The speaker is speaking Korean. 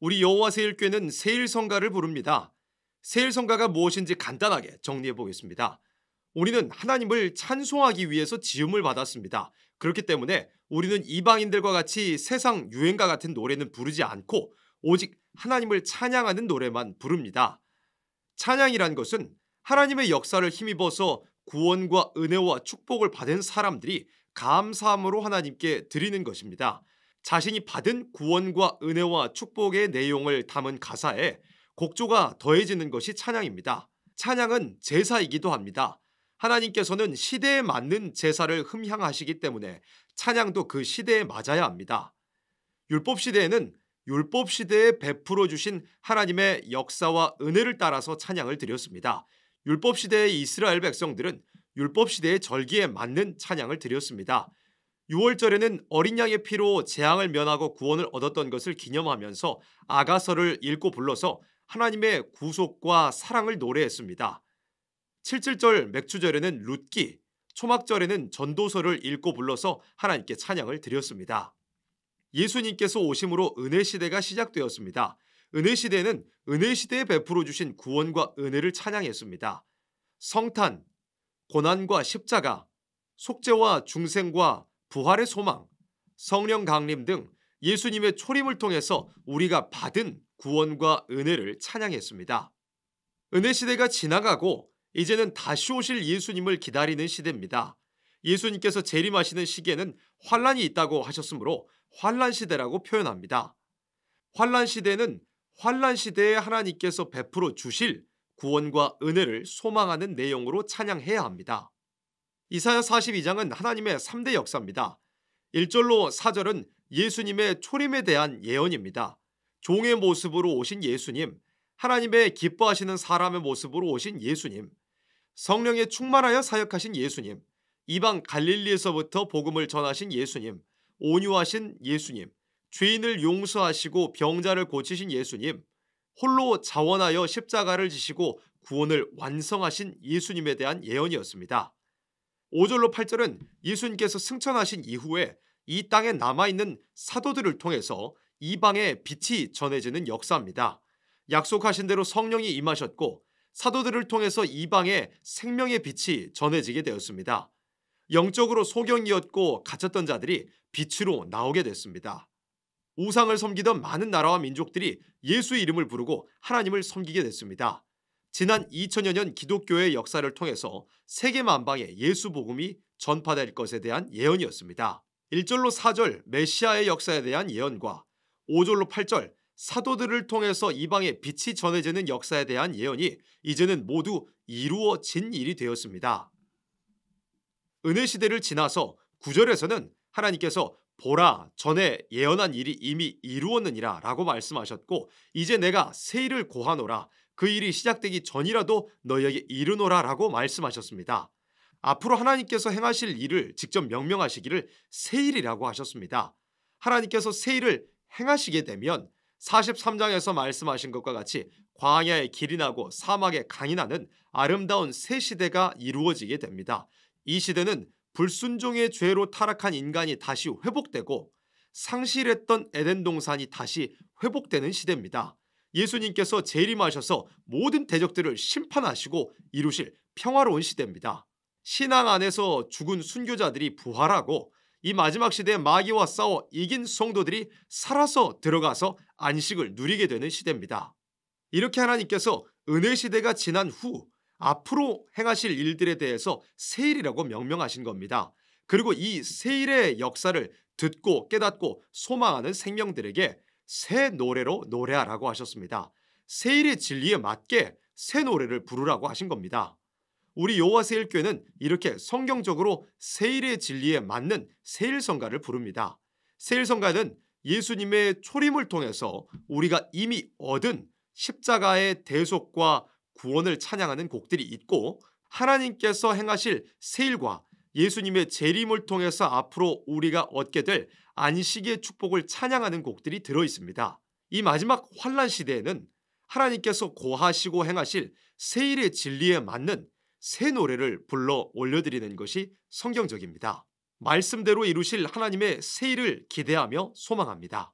우리 여호와 세일교회는 세일성가를 부릅니다. 세일성가가 무엇인지 간단하게 정리해 보겠습니다. 우리는 하나님을 찬송하기 위해서 지음을 받았습니다. 그렇기 때문에 우리는 이방인들과 같이 세상 유행과 같은 노래는 부르지 않고 오직 하나님을 찬양하는 노래만 부릅니다. 찬양이란 것은 하나님의 역사를 힘입어서 구원과 은혜와 축복을 받은 사람들이 감사함으로 하나님께 드리는 것입니다. 자신이 받은 구원과 은혜와 축복의 내용을 담은 가사에 곡조가 더해지는 것이 찬양입니다. 찬양은 제사이기도 합니다. 하나님께서는 시대에 맞는 제사를 흠향하시기 때문에 찬양도 그 시대에 맞아야 합니다. 율법 시대에는 율법 시대에 베풀어 주신 하나님의 역사와 은혜를 따라서 찬양을 드렸습니다. 율법 시대의 이스라엘 백성들은 율법 시대의 절기에 맞는 찬양을 드렸습니다. 6월절에는 어린 양의 피로 재앙을 면하고 구원을 얻었던 것을 기념하면서 아가서를 읽고 불러서 하나님의 구속과 사랑을 노래했습니다. 7 7절 맥주절에는 룻기, 초막절에는 전도서를 읽고 불러서 하나님께 찬양을 드렸습니다. 예수님께서 오심으로 은혜 시대가 시작되었습니다. 은혜 시대는 은혜 시대에 베풀어 주신 구원과 은혜를 찬양했습니다. 성탄, 고난과 십자가, 속죄와 중생과 부활의 소망, 성령 강림 등 예수님의 초림을 통해서 우리가 받은 구원과 은혜를 찬양했습니다. 은혜 시대가 지나가고 이제는 다시 오실 예수님을 기다리는 시대입니다. 예수님께서 재림하시는 시기에는 환란이 있다고 하셨으므로 환란 시대라고 표현합니다. 환란 시대는 환란 시대에 하나님께서 베풀어 주실 구원과 은혜를 소망하는 내용으로 찬양해야 합니다. 이사야 42장은 하나님의 3대 역사입니다. 1절로 4절은 예수님의 초림에 대한 예언입니다. 종의 모습으로 오신 예수님, 하나님의 기뻐하시는 사람의 모습으로 오신 예수님, 성령에 충만하여 사역하신 예수님, 이방 갈릴리에서부터 복음을 전하신 예수님, 온유하신 예수님, 죄인을 용서하시고 병자를 고치신 예수님, 홀로 자원하여 십자가를 지시고 구원을 완성하신 예수님에 대한 예언이었습니다. 5절로 8절은 예수님께서 승천하신 이후에 이 땅에 남아있는 사도들을 통해서 이방에 빛이 전해지는 역사입니다. 약속하신 대로 성령이 임하셨고 사도들을 통해서 이방에 생명의 빛이 전해지게 되었습니다. 영적으로 소경이었고 갇혔던 자들이 빛으로 나오게 됐습니다. 우상을 섬기던 많은 나라와 민족들이 예수의 이름을 부르고 하나님을 섬기게 됐습니다. 지난 2000여 년 기독교의 역사를 통해서 세계 만방에 예수 복음이 전파될 것에 대한 예언이었습니다. 1절로 4절 메시아의 역사에 대한 예언과 5절로 8절 사도들을 통해서 이방에 빛이 전해지는 역사에 대한 예언이 이제는 모두 이루어진 일이 되었습니다. 은혜 시대를 지나서 9절에서는 하나님께서 보라 전에 예언한 일이 이미 이루었느니라 라고 말씀하셨고 이제 내가 새 일을 고하노라 그 일이 시작되기 전이라도 너희에게 이르노라라고 말씀하셨습니다. 앞으로 하나님께서 행하실 일을 직접 명명하시기를 세일이라고 하셨습니다. 하나님께서 세일을 행하시게 되면 43장에서 말씀하신 것과 같이 광야의 길이 나고 사막의 강이 나는 아름다운 새 시대가 이루어지게 됩니다. 이 시대는 불순종의 죄로 타락한 인간이 다시 회복되고 상실했던 에덴 동산이 다시 회복되는 시대입니다. 예수님께서 재림하셔서 모든 대적들을 심판하시고 이루실 평화로운 시대입니다. 신앙 안에서 죽은 순교자들이 부활하고 이 마지막 시대에 마귀와 싸워 이긴 성도들이 살아서 들어가서 안식을 누리게 되는 시대입니다. 이렇게 하나님께서 은혜 시대가 지난 후 앞으로 행하실 일들에 대해서 세일이라고 명명하신 겁니다. 그리고 이 세일의 역사를 듣고 깨닫고 소망하는 생명들에게 새 노래로 노래하라고 하셨습니다. 세일의 진리에 맞게 새 노래를 부르라고 하신 겁니다. 우리 여와 세일교회는 이렇게 성경적으로 세일의 진리에 맞는 세일성가를 부릅니다. 세일성가는 예수님의 초림을 통해서 우리가 이미 얻은 십자가의 대속과 구원을 찬양하는 곡들이 있고 하나님께서 행하실 세일과 예수님의 재림을 통해서 앞으로 우리가 얻게 될 안식의 축복을 찬양하는 곡들이 들어 있습니다. 이 마지막 환란 시대에는 하나님께서 고하시고 행하실 세일의 진리에 맞는 새 노래를 불러 올려드리는 것이 성경적입니다. 말씀대로 이루실 하나님의 세일을 기대하며 소망합니다.